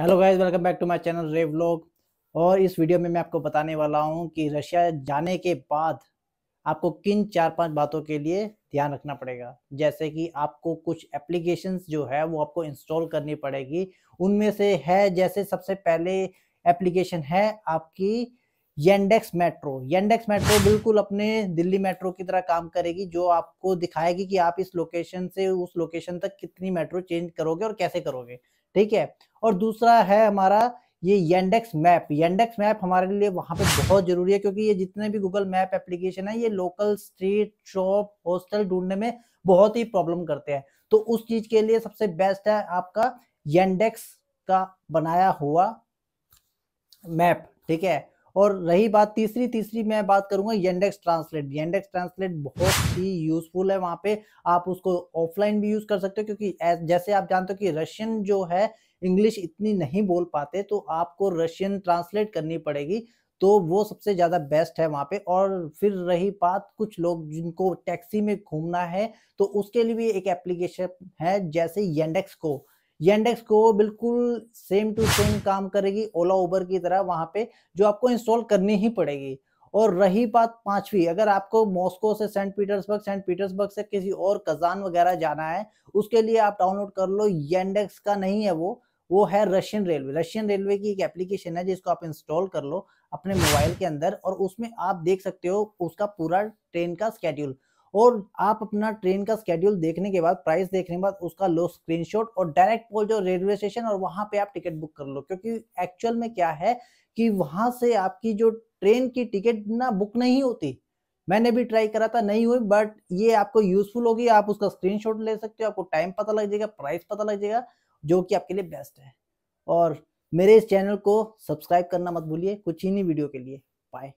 hello guys welcome back to my channel रे vlog और इस वीडियो में मैं आपको बताने वाला हूं कि रशिया जाने के बाद आपको किन चार पांच बातों के लिए ध्यान रखना पड़ेगा जैसे कि आपको कुछ एप्लीकेशंस जो है वो आपको इंस्टॉल करनी पड़ेगी उनमें से है जैसे सबसे पहले एप्लीकेशन है आपकी येंडेक्स मेट्रो येंडेक्स मेट्रो बिल्कुल अपने दिल्ली मेट्रो की तरह काम करेगी जो आपको दिखाएगी कि आप इस लोकेशन से उस लोकेशन तक कितनी मेट्रो चेंज करोगे और कैसे करोगे ठीक है और दूसरा है हमारा ये येंडेक्स मैप येंडेक्स मैप हमारे लिए वहां पे बहुत जरूरी है क्योंकि ये जितने भी गूगल मैप एप्लीकेशन है ये लोकल स्ट्रीट शॉप हॉस्टल ढूंढने में बहुत ही प्रॉब्लम करते हैं तो उस चीज के लिए सबसे बेस्ट है आपका येंडेक्स का बनाया हुआ मैप ठीक है और रही बात तीसरी तीसरी मैं बात करूंगा येंडेक्स ट्रांसलेट येंडेक्स ट्रांसलेट बहुत ही यूजफुल है वहां पे आप उसको ऑफलाइन भी यूज कर सकते हो क्योंकि जैसे आप जानते हो कि रशियन जो है इंग्लिश इतनी नहीं बोल पाते तो आपको रशियन ट्रांसलेट करनी पड़ेगी तो वो सबसे ज़्यादा बेस्ट है वहां पे और फिर रही बात कुछ लोग जिनको टैक्सी में घूमना है तो उसके लिए भी एक एप्लीकेशन है जैसे येंडेक्स को येंडेक्स को बिल्कुल सेम टू सेम काम करेगी ओला उबर की तरह वहां पे जो आपको इंस्टॉल करनी ही पड़ेगी और रही बात पांचवी अगर आपको मॉस्को से सेंट पीटर्सबर्ग सेंट पीटर्सबर्ग से किसी और कजान वगैरह जाना है उसके लिए आप डाउनलोड कर लो येंडेक्स का नहीं है वो वो है रशियन रेलवे रशियन रेलवे की एक एप्लीकेशन है जिसको आप इंस्टॉल कर लो अपने मोबाइल के अंदर और उसमें आप देख सकते हो उसका पूरा ट्रेन का स्केड्यूल और आप अपना ट्रेन का स्केड्यूल देखने के बाद प्राइस देखने के बाद उसका लो स्क्रीनशॉट और डायरेक्ट पहुंच जाओ रेलवे स्टेशन और वहां पे आप टिकट बुक कर लो क्योंकि एक्चुअल में क्या है कि वहां से आपकी जो ट्रेन की टिकट ना बुक नहीं होती मैंने भी ट्राई करा था नहीं हुई बट ये आपको यूजफुल होगी आप उसका स्क्रीनशॉट ले सकते हो आपको टाइम पता लग जाएगा प्राइस पता लग जाएगा जो कि आपके लिए बेस्ट है और मेरे इस चैनल को सब्सक्राइब करना मत भूलिए कुछ ही नहीं वीडियो के लिए बाय